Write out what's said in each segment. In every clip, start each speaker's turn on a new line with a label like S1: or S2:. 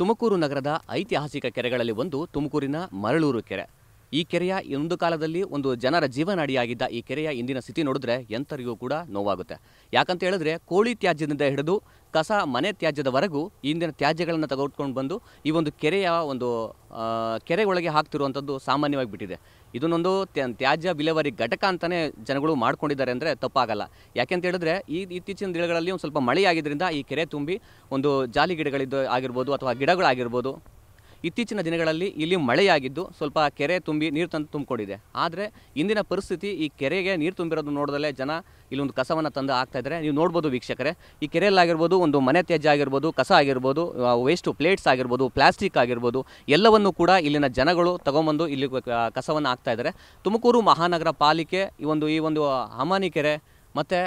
S1: ತುಮಕೂರು ನಗರದ ಐತಿಹಾಸಿಕ ಕೆರೆಗಳಲ್ಲಿ ಒಂದು ತುಮಕೂರಿನ ಮರಳೂರು ಕೆರೆ ಈ ಕೆರೆಯ ಒಂದು ಕಾಲದಲ್ಲಿ ಒಂದು ಜನರ ಜೀವನಾಡಿಯಾಗಿದ್ದ ಈ ಕೆರೆಯ ಇಂದಿನ ಸ್ಥಿತಿ ನೋಡಿದ್ರೆ ಎಂಥರಿಗೂ ಕೂಡ ನೋವಾಗುತ್ತೆ ಯಾಕಂತ ಹೇಳಿದ್ರೆ ಕೋಳಿ ತ್ಯಾಜ್ಯದಿಂದ ಹಿಡಿದು ಕಸ ಮನೆ ತ್ಯಾಜ್ಯದವರೆಗೂ ಇಂದಿನ ತ್ಯಾಜ್ಯಗಳನ್ನು ತೆಗೆದುಕೊಂಡು ಬಂದು ಈ ಒಂದು ಕೆರೆಯ ಒಂದು ಕೆರೆ ಹಾಕ್ತಿರುವಂಥದ್ದು ಸಾಮಾನ್ಯವಾಗಿ ಬಿಟ್ಟಿದೆ ಇದನ್ನೊಂದು ತ್ಯಾಜ್ಯ ವಿಲೇವಾರಿ ಘಟಕ ಅಂತಲೇ ಜನಗಳು ಮಾಡ್ಕೊಂಡಿದ್ದಾರೆ ಅಂದರೆ ತಪ್ಪಾಗಲ್ಲ ಯಾಕೆಂತ ಹೇಳಿದ್ರೆ ಈ ಇತ್ತೀಚಿನ ದಿನಗಳಲ್ಲಿ ಒಂದು ಸ್ವಲ್ಪ ಮಳೆಯಾಗಿದ್ದರಿಂದ ಈ ಕೆರೆ ತುಂಬಿ ಒಂದು ಜಾಲಿ ಗಿಡಗಳಿದ್ದು ಆಗಿರ್ಬೋದು ಅಥವಾ ಗಿಡಗಳಾಗಿರ್ಬೋದು ಇತ್ತೀಚಿನ ದಿನಗಳಲ್ಲಿ ಇಲ್ಲಿ ಮಳೆಯಾಗಿದ್ದು ಸ್ವಲ್ಪ ಕೆರೆ ತುಂಬಿ ನೀರು ತಂದು ತುಂಬಿಕೊಂಡಿದೆ ಆದರೆ ಇಂದಿನ ಪರಿಸ್ಥಿತಿ ಈ ಕೆರೆಗೆ ನೀರು ತುಂಬಿರೋದು ನೋಡಿದಲೆ ಜನ ಇಲ್ಲೊಂದು ಕಸವನ್ನು ತಂದು ಆಗ್ತಾ ಇದ್ದಾರೆ ನೀವು ನೋಡ್ಬೋದು ವೀಕ್ಷಕರೇ ಈ ಕೆರೆಯಲ್ಲಾಗಿರ್ಬೋದು ಒಂದು ಮನೆ ತ್ಯಾಜ್ಯ ಆಗಿರ್ಬೋದು ಕಸ ಆಗಿರ್ಬೋದು ವೇಸ್ಟು ಪ್ಲೇಟ್ಸ್ ಆಗಿರ್ಬೋದು ಪ್ಲಾಸ್ಟಿಕ್ ಆಗಿರ್ಬೋದು ಎಲ್ಲವನ್ನು ಕೂಡ ಇಲ್ಲಿನ ಜನಗಳು ತಗೊಂಬಂದು ಇಲ್ಲಿ ಕಸವನ್ನು ಹಾಕ್ತಾ ಇದ್ದಾರೆ ತುಮಕೂರು ಮಹಾನಗರ ಪಾಲಿಕೆ ಈ ಒಂದು ಈ ಒಂದು ಅಮಾನಿ ಕೆರೆ ಮತ್ತು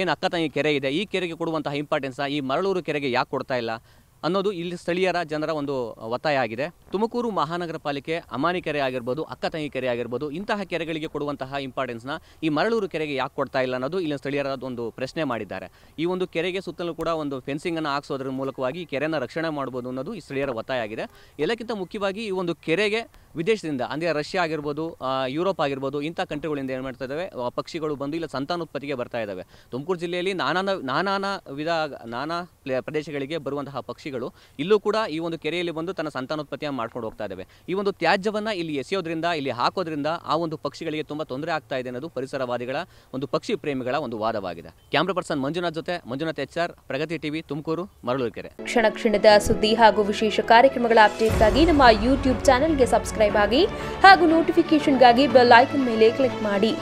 S1: ಏನು ಅಕ್ಕ ಕೆರೆ ಇದೆ ಈ ಕೆರೆಗೆ ಕೊಡುವಂತಹ ಇಂಪಾರ್ಟೆನ್ಸ್ನ ಈ ಮರಳೂರು ಕೆರೆಗೆ ಯಾಕೆ ಕೊಡ್ತಾ ಇಲ್ಲ ಅನ್ನೋದು ಇಲ್ಲಿ ಸ್ಥಳೀಯರ ಜನರ ಒಂದು ಒತ್ತಾಯ ಆಗಿದೆ ತುಮಕೂರು ಮಹಾನಗರ ಪಾಲಿಕೆ ಅಮಾನಿ ಕೆರೆ ಆಗಿರ್ಬೋದು ಅಕ್ಕ ತಂಗಿ ಕೆರೆ ಆಗಿರ್ಬೋದು ಇಂತಹ ಕೆರೆಗಳಿಗೆ ಕೊಡುವಂತಹ ಇಂಪಾರ್ಟೆನ್ಸ್ನ ಈ ಮರಳೂರು ಕೆರೆಗೆ ಯಾಕೆ ಕೊಡ್ತಾ ಇಲ್ಲ ಅನ್ನೋದು ಇಲ್ಲಿನ ಸ್ಥಳೀಯರ ಒಂದು ಪ್ರಶ್ನೆ ಮಾಡಿದ್ದಾರೆ ಈ ಒಂದು ಕೆರೆಗೆ ಸುತ್ತಲೂ ಕೂಡ ಒಂದು ಫೆನ್ಸಿಂಗ್ ಅನ್ನು ಹಾಕ್ಸೋದ್ರ ಮೂಲಕವಾಗಿ ಕೆರೆನ ರಕ್ಷಣೆ ಮಾಡ್ಬೋದು ಅನ್ನೋದು ಈ ಸ್ಥಳೀಯರ ಒತ್ತಾಯ ಆಗಿದೆ ಎಲ್ಲಕ್ಕಿಂತ ಮುಖ್ಯವಾಗಿ ಈ ಒಂದು ಕೆರೆಗೆ ವಿದೇಶದಿಂದ ಅಂದರೆ ರಷ್ಯಾ ಆಗಿರ್ಬೋದು ಯುರೋಪ್ ಆಗಿರ್ಬೋದು ಇಂಥ ಕಂಟ್ರಿಗಳಿಂದ ಏನು ಮಾಡ್ತಾ ಇದ್ದಾವೆ ಪಕ್ಷಿಗಳು ಬಂದು ಇಲ್ಲ ಸಂತಾನೋತ್ಪತ್ತಿಗೆ ಬರ್ತಾ ಇದ್ದಾವೆ ತುಮಕೂರು ಜಿಲ್ಲೆಯಲ್ಲಿ ನಾನಾ ನಾನಾ ವಿಧ ನಾನಾ ಪ್ರದೇಶಗಳಿಗೆ ಬರುವಂತಹ ಪಕ್ಷಿಗಳು ಇಲ್ಲೂ ಕೂಡ ಈ ಒಂದು ಕೆರೆಯಲ್ಲಿ ಬಂದು ತನ್ನ ಸಂತಾನೋತ್ಪತ್ತಿಯನ್ನು ಮಾಡ್ಕೊಂಡು ಹೋಗ್ತಾ ಇದ್ದಾವೆ ಈ ಒಂದು ತ್ಯಾಜ್ಯವನ್ನು ಇಲ್ಲಿ ಎಸೆಯೋದ್ರಿಂದ ಇಲ್ಲಿ ಹಾಕೋದ್ರಿಂದ ಆ ಒಂದು ಪಕ್ಷಿಗಳಿಗೆ ತುಂಬ ತೊಂದರೆ ಆಗ್ತಾ ಇದೆ ಅನ್ನೋದು ಪರಿಸರವಾದಿಗಳ ಒಂದು ಪಕ್ಷಿ ಪ್ರೇಮಿಗಳ ಒಂದು ವಾದವಾಗಿದೆ ಕ್ಯಾಮ್ರಾ ಪರ್ಸನ್ ಮಂಜುನಾಥ್ ಜೊತೆ Manjunath H R Pragati TV Tumakuru Maraluru ಕೆರೆ
S2: ಕ್ಷಣ ಕ್ಷಣದ ಸುದ್ದಿ ಹಾಗೂ ವಿಶೇಷ ಕಾರ್ಯಕ್ರಮಗಳ ಅಪ್ಡೇಟ್ಗಾಗಿ ನಮ್ಮ ಯೂಟ್ಯೂಬ್ ಚಾನೆಲ್ಗೆ ಸಬ್ಸ್ಕ್ರೈಬ್ ಸಬ್ಸ್ಕ್ರೈಬ್ ಆಗಿ ಹಾಗೂ ನೋಟಿಫಿಕೇಶನ್ಗಾಗಿ ಬೆಲ್ ಐಕನ್ ಮೇಲೆ ಕ್ಲಿಕ್ ಮಾಡಿ